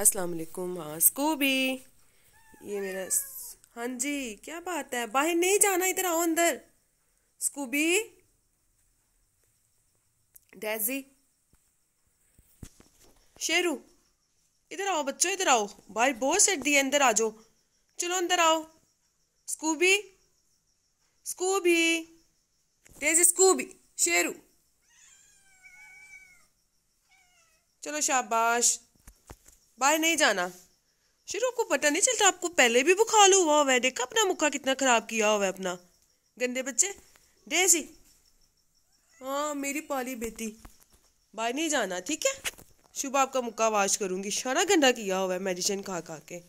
अस्सलाम वालेकुम हाँ स्कूबी ये मेरा हाँ जी क्या बात है बाहर नहीं जाना इधर आओ अंदर स्कूबी डैजी शेरू इधर आओ बच्चों इधर आओ बाहर बहुत सर्दी है अंदर आ जाओ चलो अंदर आओ Scooby Scooby Daisy Scooby Sheru चलो शाबाश बाहर नहीं जाना शुरू आपको पता नहीं चलता आपको पहले भी बुखार हुआ हुआ है देखा अपना मुखा कितना ख़राब किया हुआ है अपना गंदे बच्चे दे सी हाँ मेरी पाली बेटी बाहर नहीं जाना ठीक है सुबह आपका मुक्का वाश करूँगी शाना गंदा किया हुआ है मेडिसिन खा खा के